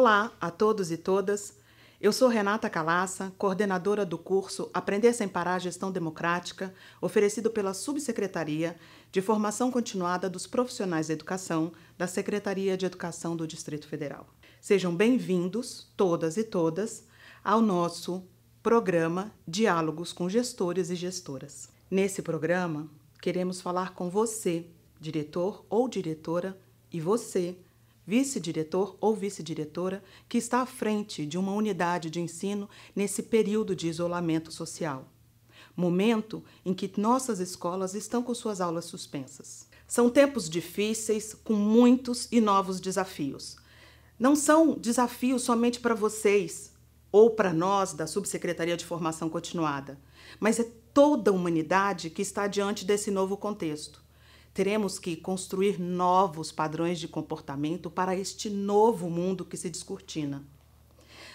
Olá a todos e todas. Eu sou Renata Calaça, coordenadora do curso Aprender sem Parar Gestão Democrática, oferecido pela Subsecretaria de Formação Continuada dos Profissionais da Educação da Secretaria de Educação do Distrito Federal. Sejam bem-vindos, todas e todas, ao nosso programa Diálogos com Gestores e Gestoras. Nesse programa, queremos falar com você, diretor ou diretora, e você, vice-diretor ou vice-diretora que está à frente de uma unidade de ensino nesse período de isolamento social. Momento em que nossas escolas estão com suas aulas suspensas. São tempos difíceis, com muitos e novos desafios. Não são desafios somente para vocês ou para nós da Subsecretaria de Formação Continuada, mas é toda a humanidade que está diante desse novo contexto. Teremos que construir novos padrões de comportamento para este novo mundo que se descortina.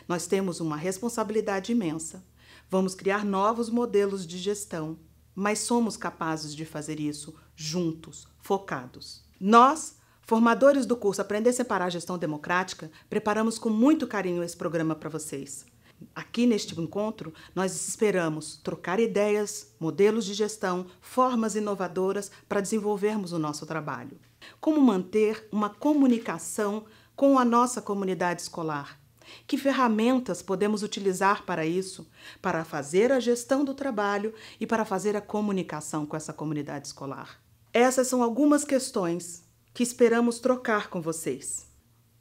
Nós temos uma responsabilidade imensa. Vamos criar novos modelos de gestão, mas somos capazes de fazer isso juntos, focados. Nós, formadores do curso Aprender a Separar a Gestão Democrática, preparamos com muito carinho esse programa para vocês. Aqui neste encontro, nós esperamos trocar ideias, modelos de gestão, formas inovadoras para desenvolvermos o nosso trabalho. Como manter uma comunicação com a nossa comunidade escolar? Que ferramentas podemos utilizar para isso, para fazer a gestão do trabalho e para fazer a comunicação com essa comunidade escolar? Essas são algumas questões que esperamos trocar com vocês.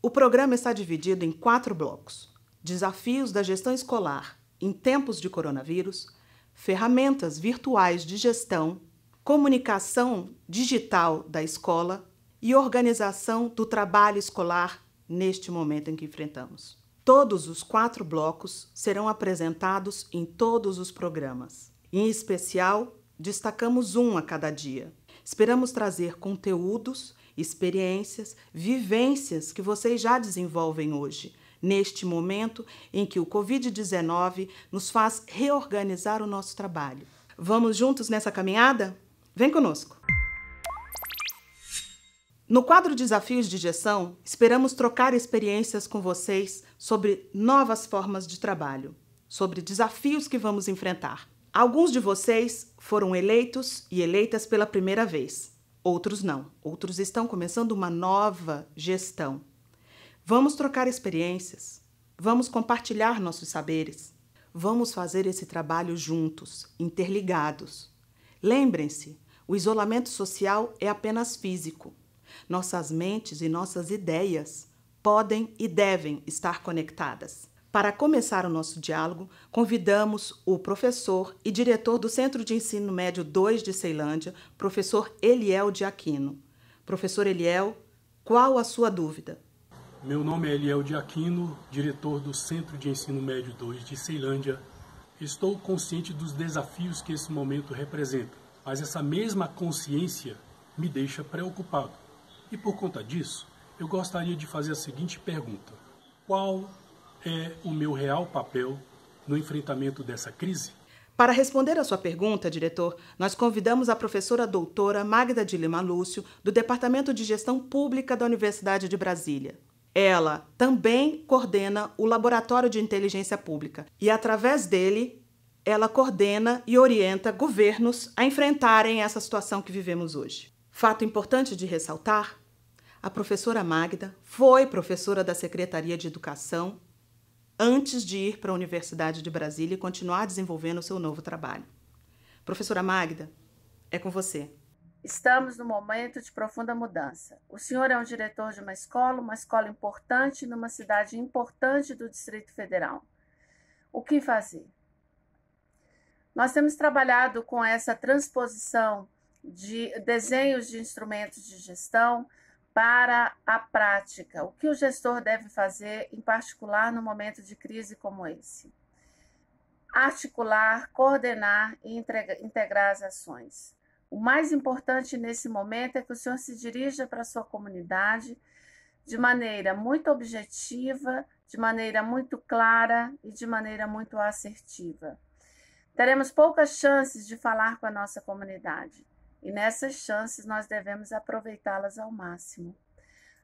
O programa está dividido em quatro blocos desafios da gestão escolar em tempos de coronavírus, ferramentas virtuais de gestão, comunicação digital da escola e organização do trabalho escolar neste momento em que enfrentamos. Todos os quatro blocos serão apresentados em todos os programas. Em especial, destacamos um a cada dia. Esperamos trazer conteúdos, experiências, vivências que vocês já desenvolvem hoje neste momento em que o Covid-19 nos faz reorganizar o nosso trabalho. Vamos juntos nessa caminhada? Vem conosco! No quadro Desafios de Gestão, esperamos trocar experiências com vocês sobre novas formas de trabalho, sobre desafios que vamos enfrentar. Alguns de vocês foram eleitos e eleitas pela primeira vez, outros não. Outros estão começando uma nova gestão. Vamos trocar experiências, vamos compartilhar nossos saberes, vamos fazer esse trabalho juntos, interligados. Lembrem-se, o isolamento social é apenas físico. Nossas mentes e nossas ideias podem e devem estar conectadas. Para começar o nosso diálogo, convidamos o professor e diretor do Centro de Ensino Médio 2 de Ceilândia, professor Eliel de Aquino. Professor Eliel, qual a sua dúvida? Meu nome é Eliel de Aquino, diretor do Centro de Ensino Médio 2 de Ceilândia. Estou consciente dos desafios que esse momento representa, mas essa mesma consciência me deixa preocupado. E por conta disso, eu gostaria de fazer a seguinte pergunta: Qual é o meu real papel no enfrentamento dessa crise? Para responder à sua pergunta, diretor, nós convidamos a professora doutora Magda de Lima Lúcio, do Departamento de Gestão Pública da Universidade de Brasília. Ela também coordena o Laboratório de Inteligência Pública e, através dele, ela coordena e orienta governos a enfrentarem essa situação que vivemos hoje. Fato importante de ressaltar: a professora Magda foi professora da Secretaria de Educação antes de ir para a Universidade de Brasília e continuar desenvolvendo o seu novo trabalho. Professora Magda, é com você. Estamos num momento de profunda mudança. O senhor é um diretor de uma escola, uma escola importante, numa cidade importante do Distrito Federal. O que fazer? Nós temos trabalhado com essa transposição de desenhos de instrumentos de gestão para a prática. O que o gestor deve fazer, em particular no momento de crise como esse? Articular, coordenar e integrar as ações. O mais importante nesse momento é que o senhor se dirija para a sua comunidade de maneira muito objetiva, de maneira muito clara e de maneira muito assertiva. Teremos poucas chances de falar com a nossa comunidade e nessas chances nós devemos aproveitá-las ao máximo.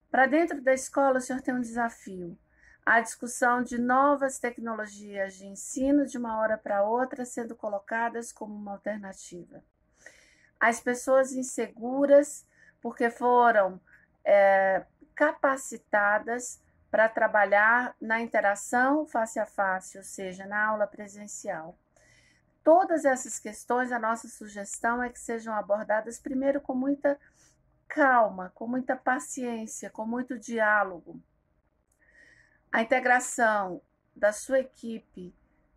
Para dentro da escola, o senhor tem um desafio. A discussão de novas tecnologias de ensino de uma hora para outra sendo colocadas como uma alternativa as pessoas inseguras, porque foram é, capacitadas para trabalhar na interação face a face, ou seja, na aula presencial. Todas essas questões, a nossa sugestão é que sejam abordadas primeiro com muita calma, com muita paciência, com muito diálogo. A integração da sua equipe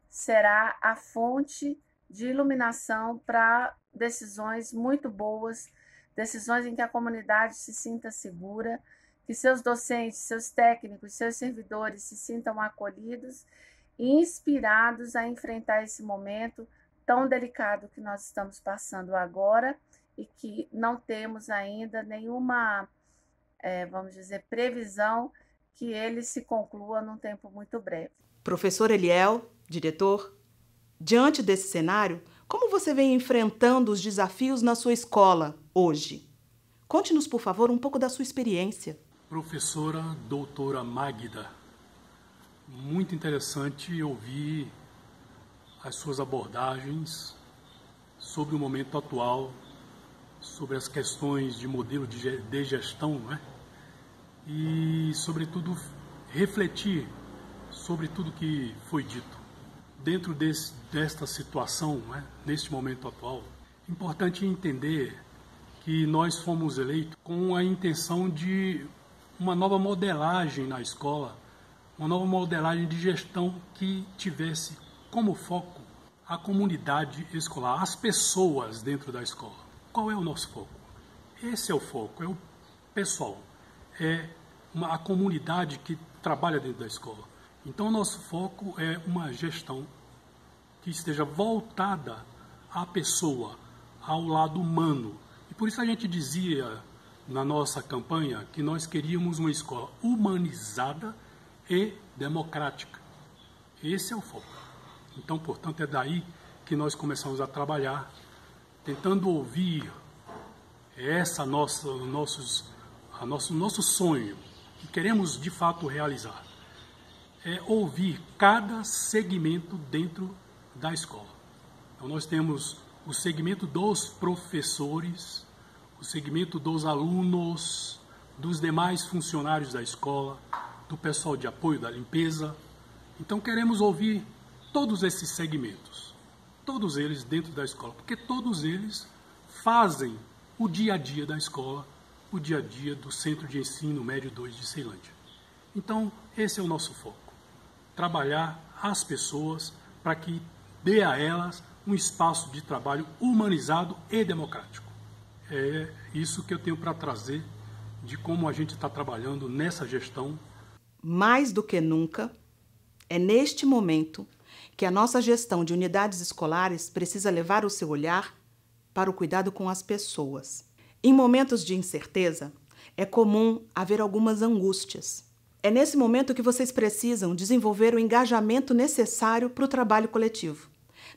será a fonte de iluminação para decisões muito boas, decisões em que a comunidade se sinta segura, que seus docentes, seus técnicos, seus servidores se sintam acolhidos e inspirados a enfrentar esse momento tão delicado que nós estamos passando agora e que não temos ainda nenhuma, é, vamos dizer, previsão que ele se conclua num tempo muito breve. Professor Eliel, diretor, Diante desse cenário, como você vem enfrentando os desafios na sua escola hoje? Conte-nos, por favor, um pouco da sua experiência. Professora doutora Magda, muito interessante ouvir as suas abordagens sobre o momento atual, sobre as questões de modelo de gestão, né? e, sobretudo, refletir sobre tudo que foi dito dentro desse, desta situação, né, neste momento atual, importante entender que nós fomos eleitos com a intenção de uma nova modelagem na escola, uma nova modelagem de gestão que tivesse como foco a comunidade escolar, as pessoas dentro da escola. Qual é o nosso foco? Esse é o foco, é o pessoal, é uma, a comunidade que trabalha dentro da escola. Então, nosso foco é uma gestão que esteja voltada à pessoa, ao lado humano. E por isso a gente dizia na nossa campanha que nós queríamos uma escola humanizada e democrática. Esse é o foco. Então, portanto, é daí que nós começamos a trabalhar, tentando ouvir essa nossa, nossos, a nosso, nosso sonho que queremos de fato realizar é, ouvir cada segmento dentro da escola. Então, nós temos o segmento dos professores, o segmento dos alunos, dos demais funcionários da escola, do pessoal de apoio da limpeza. Então, queremos ouvir todos esses segmentos, todos eles dentro da escola, porque todos eles fazem o dia a dia da escola, o dia a dia do Centro de Ensino Médio 2 de Ceilândia. Então, esse é o nosso foco trabalhar as pessoas para que dê a elas um espaço de trabalho humanizado e democrático. É isso que eu tenho para trazer de como a gente está trabalhando nessa gestão. Mais do que nunca, é neste momento que a nossa gestão de unidades escolares precisa levar o seu olhar para o cuidado com as pessoas. Em momentos de incerteza, é comum haver algumas angústias é nesse momento que vocês precisam desenvolver o engajamento necessário para o trabalho coletivo.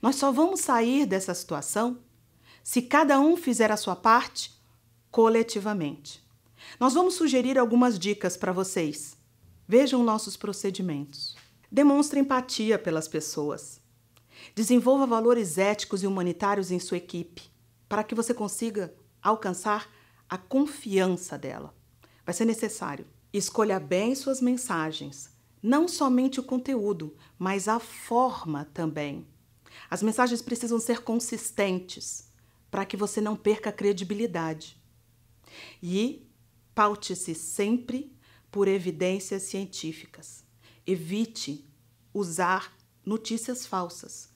Nós só vamos sair dessa situação se cada um fizer a sua parte coletivamente. Nós vamos sugerir algumas dicas para vocês. Vejam nossos procedimentos. Demonstre empatia pelas pessoas. Desenvolva valores éticos e humanitários em sua equipe, para que você consiga alcançar a confiança dela. Vai ser necessário. Escolha bem suas mensagens, não somente o conteúdo, mas a forma também. As mensagens precisam ser consistentes para que você não perca a credibilidade. E paute-se sempre por evidências científicas. Evite usar notícias falsas.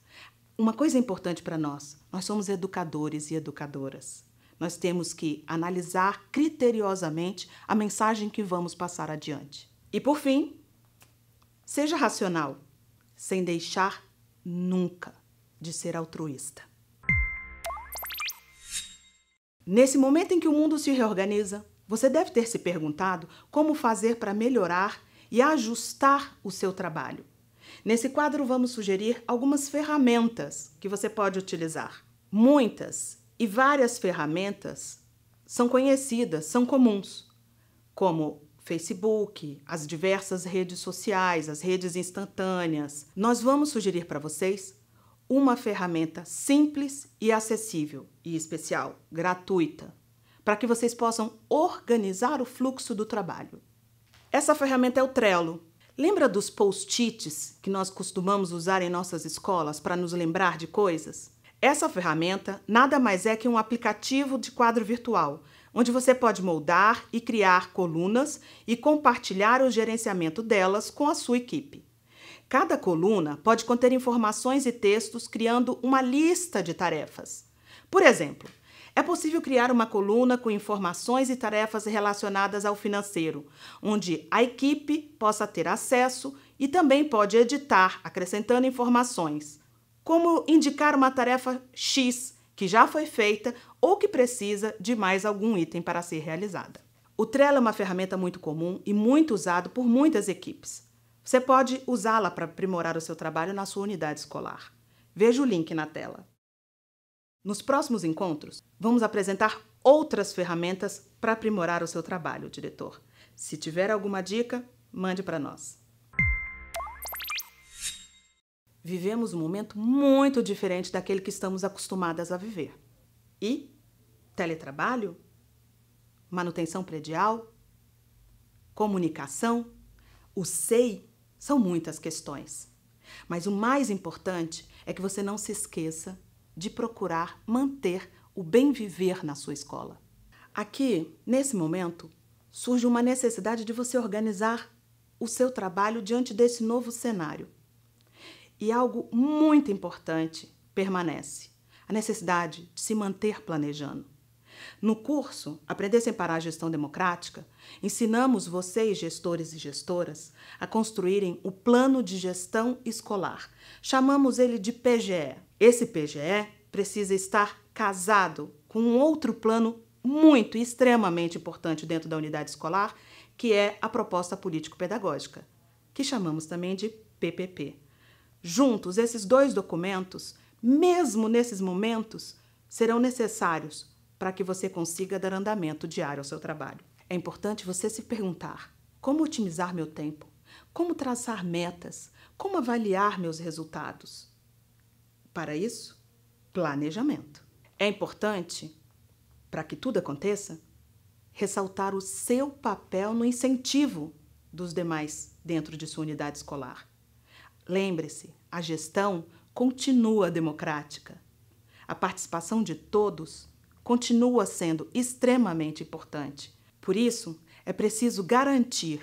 Uma coisa importante para nós: nós somos educadores e educadoras. Nós temos que analisar criteriosamente a mensagem que vamos passar adiante. E por fim, seja racional, sem deixar nunca de ser altruísta. Nesse momento em que o mundo se reorganiza, você deve ter se perguntado como fazer para melhorar e ajustar o seu trabalho. Nesse quadro, vamos sugerir algumas ferramentas que você pode utilizar. Muitas e várias ferramentas são conhecidas, são comuns, como Facebook, as diversas redes sociais, as redes instantâneas. Nós vamos sugerir para vocês uma ferramenta simples e acessível e especial, gratuita, para que vocês possam organizar o fluxo do trabalho. Essa ferramenta é o Trello. Lembra dos post-its que nós costumamos usar em nossas escolas para nos lembrar de coisas? Essa ferramenta nada mais é que um aplicativo de quadro virtual, onde você pode moldar e criar colunas e compartilhar o gerenciamento delas com a sua equipe. Cada coluna pode conter informações e textos, criando uma lista de tarefas. Por exemplo, é possível criar uma coluna com informações e tarefas relacionadas ao financeiro, onde a equipe possa ter acesso e também pode editar, acrescentando informações como indicar uma tarefa X que já foi feita ou que precisa de mais algum item para ser realizada. O Trello é uma ferramenta muito comum e muito usada por muitas equipes. Você pode usá-la para aprimorar o seu trabalho na sua unidade escolar. Veja o link na tela. Nos próximos encontros, vamos apresentar outras ferramentas para aprimorar o seu trabalho, diretor. Se tiver alguma dica, mande para nós. Vivemos um momento muito diferente daquele que estamos acostumadas a viver. E teletrabalho, manutenção predial, comunicação, o SEI, são muitas questões. Mas o mais importante é que você não se esqueça de procurar manter o bem viver na sua escola. Aqui, nesse momento, surge uma necessidade de você organizar o seu trabalho diante desse novo cenário. E algo muito importante permanece: a necessidade de se manter planejando. No curso Aprender Sem Parar a Gestão Democrática, ensinamos vocês, gestores e gestoras, a construírem o Plano de Gestão Escolar. Chamamos ele de PGE. Esse PGE precisa estar casado com um outro plano muito e extremamente importante dentro da unidade escolar, que é a proposta político-pedagógica, que chamamos também de PPP. Juntos, esses dois documentos, mesmo nesses momentos, serão necessários para que você consiga dar andamento diário ao seu trabalho. É importante você se perguntar: como otimizar meu tempo? Como traçar metas? Como avaliar meus resultados? Para isso, planejamento. É importante, para que tudo aconteça, ressaltar o seu papel no incentivo dos demais dentro de sua unidade escolar. Lembre-se, a gestão continua democrática. A participação de todos continua sendo extremamente importante. Por isso, é preciso garantir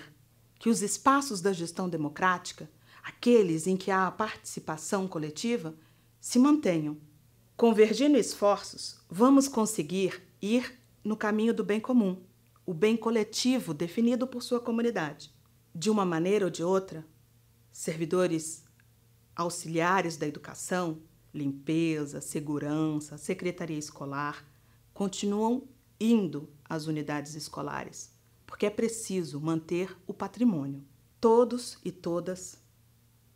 que os espaços da gestão democrática, aqueles em que há a participação coletiva, se mantenham. Convergindo esforços, vamos conseguir ir no caminho do bem comum, o bem coletivo definido por sua comunidade. De uma maneira ou de outra, servidores auxiliares da educação, limpeza, segurança, secretaria escolar, continuam indo às unidades escolares, porque é preciso manter o patrimônio. Todos e todas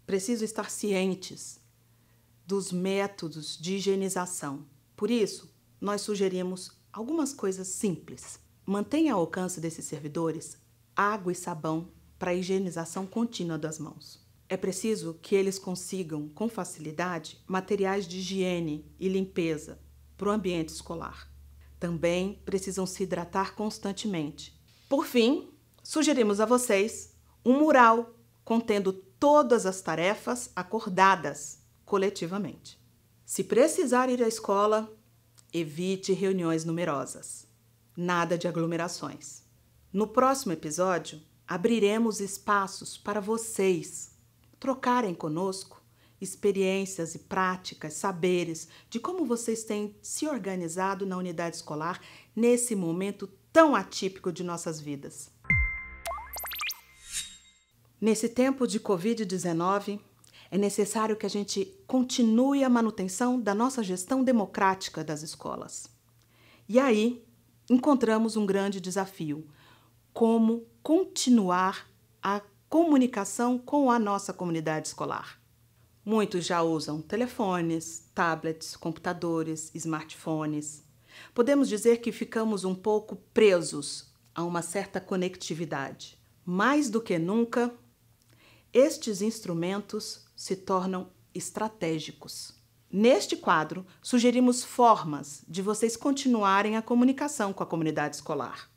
precisam estar cientes dos métodos de higienização. Por isso, nós sugerimos algumas coisas simples. Mantenha ao alcance desses servidores água e sabão para higienização contínua das mãos. É preciso que eles consigam, com facilidade, materiais de higiene e limpeza para o ambiente escolar. Também precisam se hidratar constantemente. Por fim, sugerimos a vocês um mural contendo todas as tarefas acordadas coletivamente. Se precisar ir à escola, evite reuniões numerosas. Nada de aglomerações. No próximo episódio, abriremos espaços para vocês trocarem conosco experiências e práticas, saberes de como vocês têm se organizado na unidade escolar nesse momento tão atípico de nossas vidas. Nesse tempo de Covid-19, é necessário que a gente continue a manutenção da nossa gestão democrática das escolas. E aí encontramos um grande desafio: como continuar a comunicação com a nossa comunidade escolar. Muitos já usam telefones, tablets, computadores, smartphones. Podemos dizer que ficamos um pouco presos a uma certa conectividade. Mais do que nunca, estes instrumentos se tornam estratégicos. Neste quadro, sugerimos formas de vocês continuarem a comunicação com a comunidade escolar.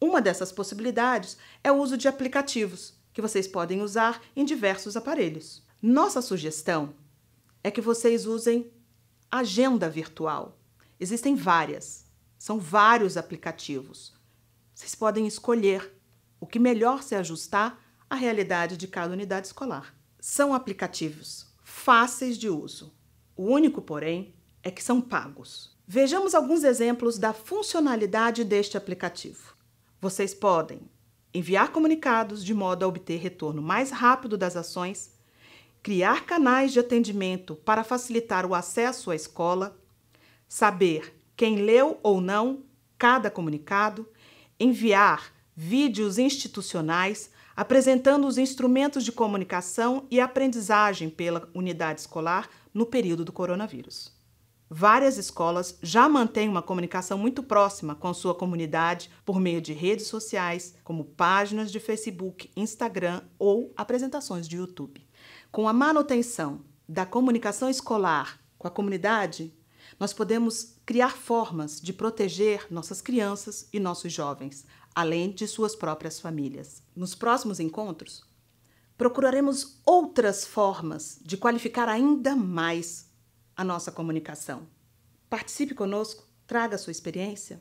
Uma dessas possibilidades é o uso de aplicativos que vocês podem usar em diversos aparelhos. Nossa sugestão é que vocês usem agenda virtual. Existem várias, são vários aplicativos. Vocês podem escolher o que melhor se ajustar à realidade de cada unidade escolar. São aplicativos fáceis de uso. O único, porém, é que são pagos. Vejamos alguns exemplos da funcionalidade deste aplicativo. Vocês podem enviar comunicados de modo a obter retorno mais rápido das ações, criar canais de atendimento para facilitar o acesso à escola, saber quem leu ou não cada comunicado, enviar vídeos institucionais apresentando os instrumentos de comunicação e aprendizagem pela unidade escolar no período do coronavírus várias escolas já mantêm uma comunicação muito próxima com sua comunidade por meio de redes sociais, como páginas de Facebook, Instagram ou apresentações de YouTube. Com a manutenção da comunicação escolar com a comunidade, nós podemos criar formas de proteger nossas crianças e nossos jovens, além de suas próprias famílias. Nos próximos encontros, procuraremos outras formas de qualificar ainda mais a nossa comunicação. Participe conosco, traga sua experiência.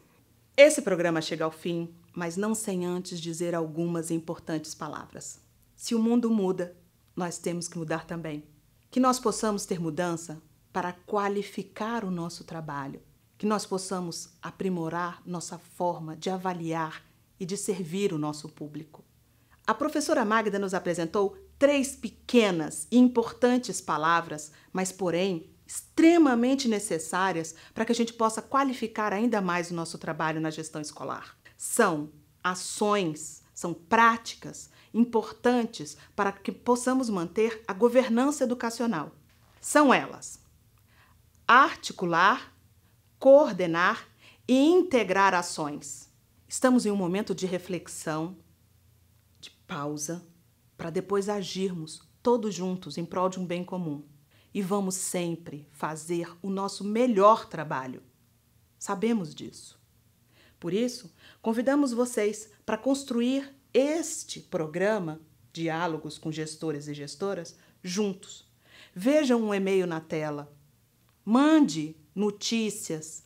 Esse programa chega ao fim, mas não sem antes dizer algumas importantes palavras. Se o mundo muda, nós temos que mudar também. Que nós possamos ter mudança para qualificar o nosso trabalho, que nós possamos aprimorar nossa forma de avaliar e de servir o nosso público. A professora Magda nos apresentou três pequenas e importantes palavras, mas porém extremamente necessárias para que a gente possa qualificar ainda mais o nosso trabalho na gestão escolar. São ações, são práticas importantes para que possamos manter a governança educacional. São elas: articular, coordenar e integrar ações. Estamos em um momento de reflexão, de pausa, para depois agirmos todos juntos em prol de um bem comum e vamos sempre fazer o nosso melhor trabalho. Sabemos disso. Por isso, convidamos vocês para construir este programa, Diálogos com Gestores e Gestoras, juntos. Vejam um e-mail na tela. Mande notícias,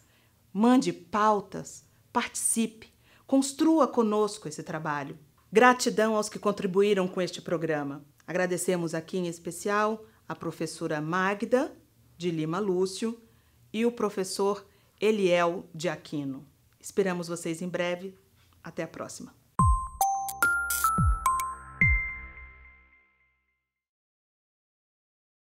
mande pautas, participe, construa conosco esse trabalho. Gratidão aos que contribuíram com este programa. Agradecemos aqui em especial a professora Magda de Lima Lúcio e o professor Eliel de Aquino. Esperamos vocês em breve. Até a próxima.